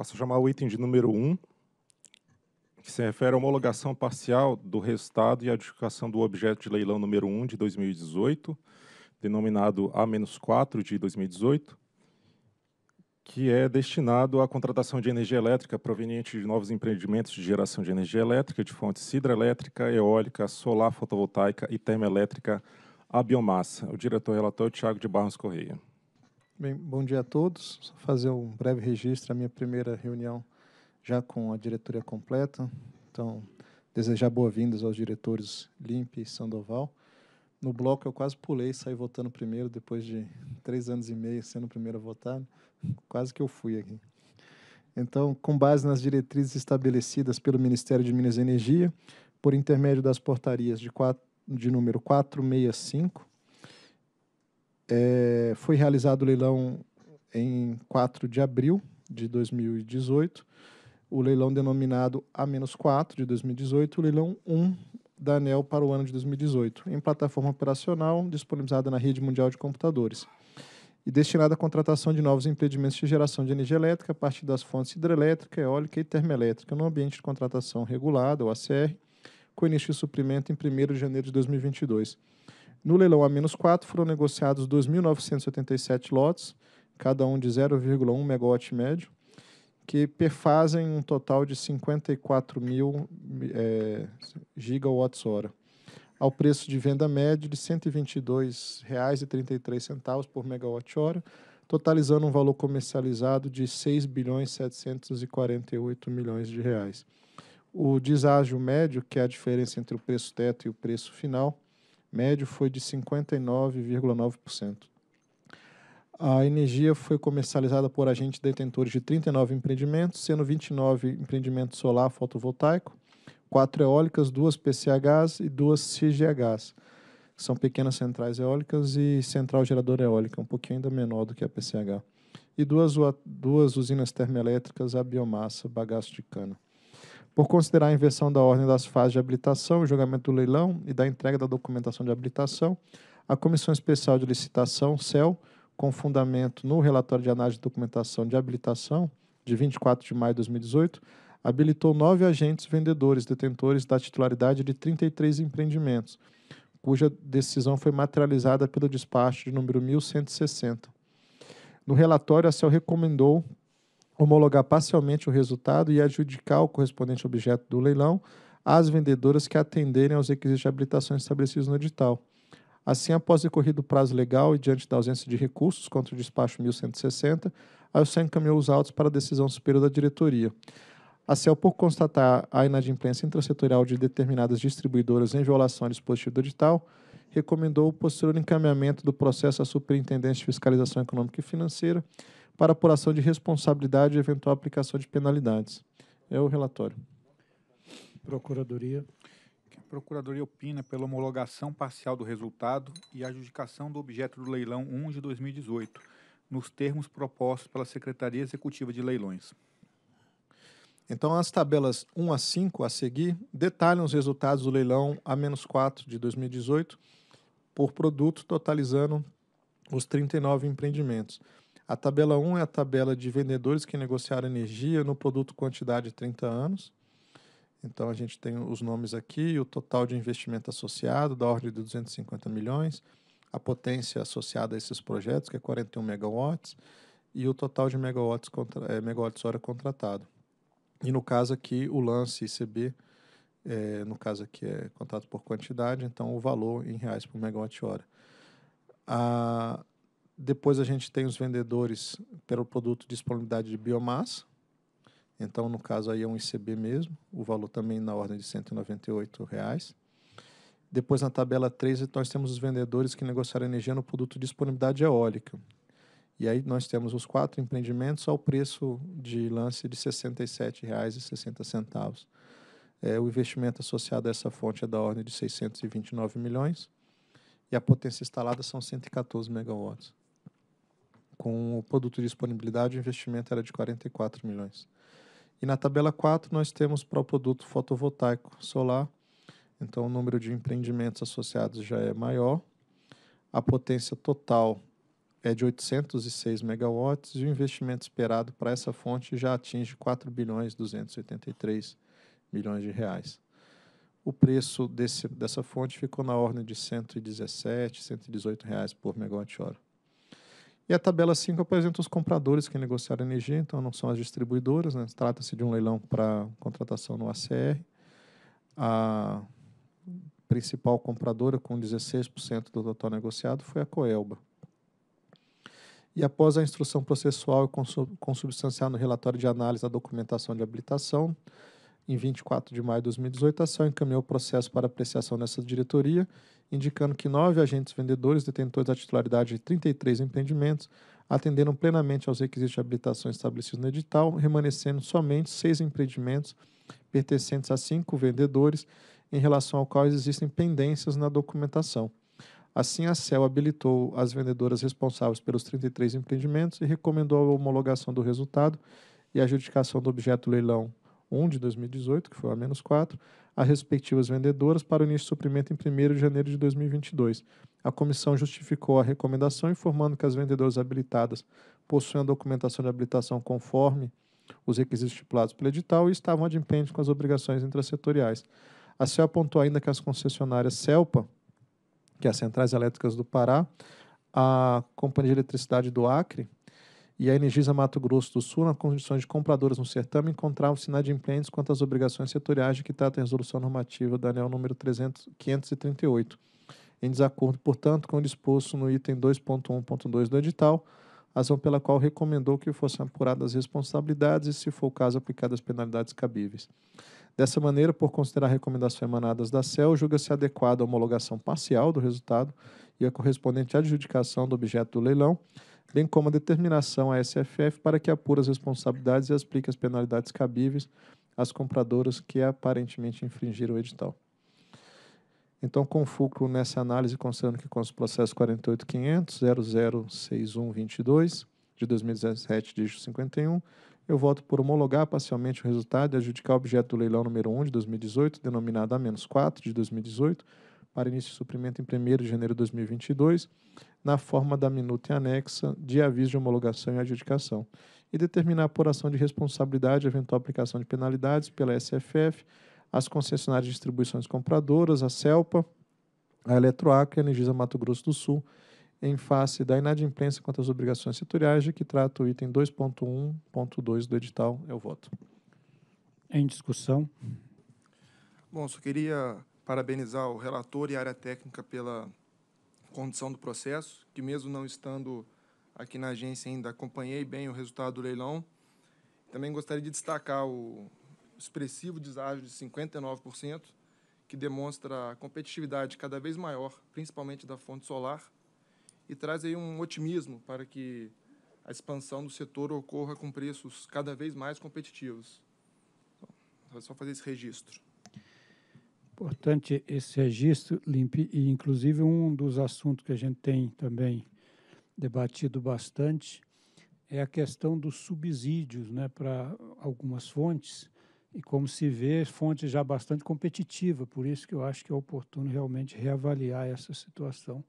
Passo a chamar o item de número 1, que se refere à homologação parcial do resultado e adjudicação do objeto de leilão número 1 de 2018, denominado A-4 de 2018, que é destinado à contratação de energia elétrica proveniente de novos empreendimentos de geração de energia elétrica de fontes hidrelétrica, eólica, solar fotovoltaica e termoelétrica a biomassa. O diretor relator é o Tiago de Barros Correia. Bem, bom dia a todos. Só fazer um breve registro, a minha primeira reunião já com a diretoria completa. Então, desejar boas-vindas aos diretores Limpe e Sandoval. No bloco eu quase pulei, saí votando primeiro, depois de três anos e meio sendo o primeiro a votar, quase que eu fui aqui. Então, com base nas diretrizes estabelecidas pelo Ministério de Minas e Energia, por intermédio das portarias de, 4, de número 465 é, foi realizado o leilão em 4 de abril de 2018, o leilão denominado A-4 de 2018, o leilão 1 da ANEL para o ano de 2018, em plataforma operacional disponibilizada na rede mundial de computadores e destinada à contratação de novos empreendimentos de geração de energia elétrica a partir das fontes hidrelétrica, eólica e termoelétrica no ambiente de contratação regulada, ou ACR, com início de suprimento em 1 de janeiro de 2022. No leilão a menos 4 foram negociados 2.987 lotes, cada um de 0,1 megawatt médio, que perfazem um total de 54 mil é, gigawatts-hora, ao preço de venda médio de R$ 122,33 por megawatt-hora, totalizando um valor comercializado de 6 bilhões 748 milhões de reais. O deságio médio, que é a diferença entre o preço teto e o preço final, médio foi de 59,9%. A energia foi comercializada por agentes detentores de 39 empreendimentos, sendo 29 empreendimentos solar fotovoltaico, 4 eólicas, 2 PCHs e 2 CGHs. São pequenas centrais eólicas e central geradora eólica, um pouquinho ainda menor do que a PCH. E duas, duas usinas termoelétricas a biomassa, bagaço de cana por considerar a inversão da ordem das fases de habilitação, o julgamento do leilão e da entrega da documentação de habilitação, a Comissão Especial de Licitação, CEL, com fundamento no relatório de análise de documentação de habilitação, de 24 de maio de 2018, habilitou nove agentes vendedores detentores da titularidade de 33 empreendimentos, cuja decisão foi materializada pelo despacho de número 1160. No relatório, a CEL recomendou homologar parcialmente o resultado e adjudicar o correspondente objeto do leilão às vendedoras que atenderem aos requisitos de habilitação estabelecidos no edital. Assim, após decorrido o prazo legal e diante da ausência de recursos contra o despacho 1160, a UCEN encaminhou os autos para a decisão superior da diretoria. A CEL, por constatar a inadimplência intrasetorial de determinadas distribuidoras em violação ao dispositivo do edital, recomendou o posterior encaminhamento do processo à Superintendência de Fiscalização Econômica e Financeira, para apuração de responsabilidade e eventual aplicação de penalidades. É o relatório. Procuradoria. A Procuradoria opina pela homologação parcial do resultado e adjudicação do objeto do leilão 1 de 2018, nos termos propostos pela Secretaria Executiva de Leilões. Então, as tabelas 1 a 5 a seguir detalham os resultados do leilão A-4 de 2018 por produto, totalizando os 39 empreendimentos. A tabela 1 é a tabela de vendedores que negociaram energia no produto quantidade de 30 anos. Então a gente tem os nomes aqui, o total de investimento associado, da ordem de 250 milhões, a potência associada a esses projetos, que é 41 megawatts, e o total de megawatts, contra, é, megawatts hora contratado. E no caso aqui, o lance ICB, é, eh, no caso aqui é contrato por quantidade, então o valor em reais por megawatt-hora. A, depois a gente tem os vendedores pelo produto de disponibilidade de biomassa. Então, no caso aí é um ICB mesmo, o valor também na ordem de R$ reais. Depois, na tabela 13, nós temos os vendedores que negociaram energia no produto de disponibilidade eólica. E aí nós temos os quatro empreendimentos ao preço de lance de R$ 67,60. É, o investimento associado a essa fonte é da ordem de 629 milhões e a potência instalada são 114 megawatts com o produto de disponibilidade, o investimento era de 44 milhões. E na tabela 4 nós temos para o produto fotovoltaico solar, então o número de empreendimentos associados já é maior, a potência total é de 806 megawatts e o investimento esperado para essa fonte já atinge 4 bilhões 283 milhões de reais. O preço desse, dessa fonte ficou na ordem de 117, 118 reais por megawatt-hora. E a tabela 5 apresenta os compradores que negociaram energia, então não são as distribuidoras, né? trata-se de um leilão para contratação no ACR. A principal compradora, com 16% do total negociado, foi a Coelba. E após a instrução processual e consubstanciar no relatório de análise da documentação de habilitação, em 24 de maio de 2018, a ação encaminhou o processo para apreciação nessa diretoria, indicando que nove agentes vendedores detentores da titularidade de 33 empreendimentos atenderam plenamente aos requisitos de habilitação estabelecidos no edital, remanescendo somente seis empreendimentos pertencentes a cinco vendedores, em relação ao qual existem pendências na documentação. Assim, a CEL habilitou as vendedoras responsáveis pelos 33 empreendimentos e recomendou a homologação do resultado e a adjudicação do objeto leilão 1 de 2018, que foi a menos 4, as respectivas vendedoras para o início de suprimento em 1 de janeiro de 2022. A comissão justificou a recomendação informando que as vendedoras habilitadas possuem a documentação de habilitação conforme os requisitos estipulados pelo edital e estavam adimplentes com as obrigações intrasetoriais. A CEL apontou ainda que as concessionárias CELPA, que é as Centrais Elétricas do Pará, a Companhia de Eletricidade do Acre, e a Energisa Mato Grosso do Sul, nas condições de compradoras no certame, encontravam-se inadimplentes quanto às obrigações setoriais de que trata a resolução normativa da ANEL número 300, 538. Em desacordo, portanto, com o disposto no item 2.1.2 do edital, razão pela qual recomendou que fossem apuradas as responsabilidades e, se for o caso, aplicadas penalidades cabíveis. Dessa maneira, por considerar recomendações emanadas da CEL, julga-se adequada a homologação parcial do resultado e a correspondente adjudicação do objeto do leilão, bem como a determinação à SFF para que apure as responsabilidades e aplique as penalidades cabíveis às compradoras que aparentemente infringiram o edital. Então, com fulcro nessa análise, considerando que com o processo 48.500.006122, de 2017, dígito 51, eu voto por homologar parcialmente o resultado e adjudicar o objeto do leilão número 1 de 2018, denominado A-4 de 2018, para início de suprimento em 1 de janeiro de 2022, na forma da minuta e anexa de aviso de homologação e adjudicação, e determinar por ação de responsabilidade eventual aplicação de penalidades pela SFF, as concessionárias de distribuições compradoras, a CELPA, a Eletroacre e a Energisa Mato Grosso do Sul, em face da inadimplência quanto às obrigações setoriais, de que trata o item 2.1.2 do edital. Eu voto. Em discussão. Bom, só queria parabenizar o relator e a área técnica pela condição do processo, que mesmo não estando aqui na agência ainda acompanhei bem o resultado do leilão. Também gostaria de destacar o expressivo deságio de 59%, que demonstra a competitividade cada vez maior, principalmente da fonte solar, e traz aí um otimismo para que a expansão do setor ocorra com preços cada vez mais competitivos. Então, é só fazer esse registro. Importante esse registro, Limpe, e inclusive um dos assuntos que a gente tem também debatido bastante é a questão dos subsídios né, para algumas fontes, e como se vê, fonte já bastante competitiva, por isso que eu acho que é oportuno realmente reavaliar essa situação,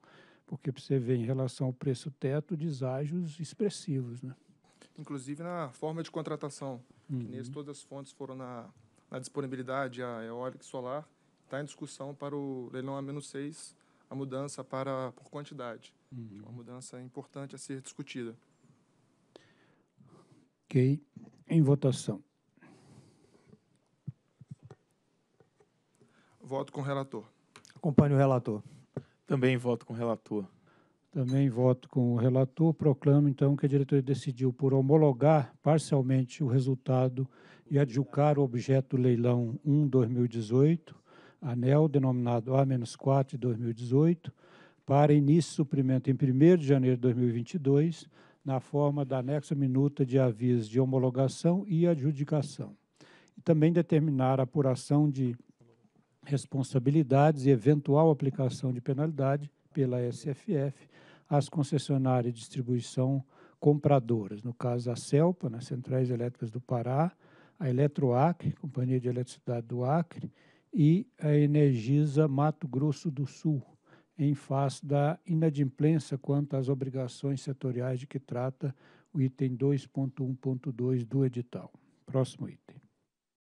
porque você vê em relação ao preço teto deságios expressivos. Né? Inclusive na forma de contratação, uhum. que nesse todas as fontes foram na, na disponibilidade, a eólica e solar, está em discussão para o leilão a menos 6 a mudança para por quantidade. Uhum. uma mudança importante a ser discutida. Ok. Em votação. Voto com o relator. Acompanho o relator. Também voto com o relator. Também voto com o relator. Proclamo, então, que a diretoria decidiu por homologar parcialmente o resultado e adjudicar o objeto leilão 1-2018 anel denominado A-4 de 2018, para início de suprimento em 1 de janeiro de 2022, na forma da anexa minuta de aviso de homologação e adjudicação. E também determinar a apuração de responsabilidades e eventual aplicação de penalidade pela SFF às concessionárias de distribuição compradoras, no caso a CELPA, nas né, Centrais Elétricas do Pará, a Eletroacre, Companhia de Eletricidade do Acre, e a Energisa Mato Grosso do Sul, em face da inadimplência quanto às obrigações setoriais de que trata o item 2.1.2 do edital. Próximo item.